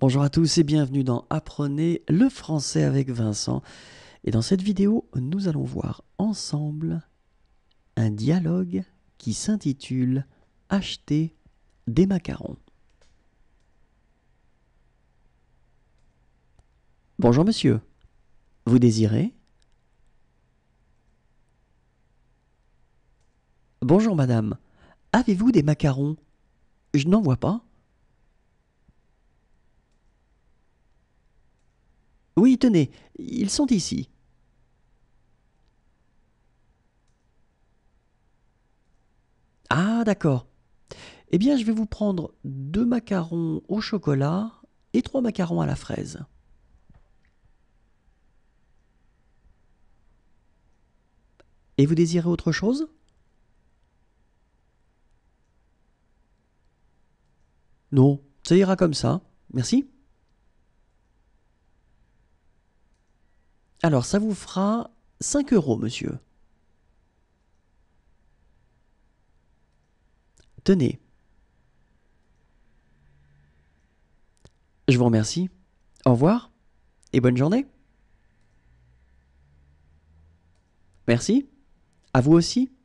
Bonjour à tous et bienvenue dans Apprenez le français avec Vincent. Et dans cette vidéo, nous allons voir ensemble un dialogue qui s'intitule Acheter des macarons. Bonjour monsieur, vous désirez Bonjour madame, avez-vous des macarons Je n'en vois pas. Oui, tenez, ils sont ici. Ah, d'accord. Eh bien, je vais vous prendre deux macarons au chocolat et trois macarons à la fraise. Et vous désirez autre chose Non, ça ira comme ça. Merci. Alors, ça vous fera 5 euros, monsieur. Tenez. Je vous remercie. Au revoir et bonne journée. Merci. À vous aussi.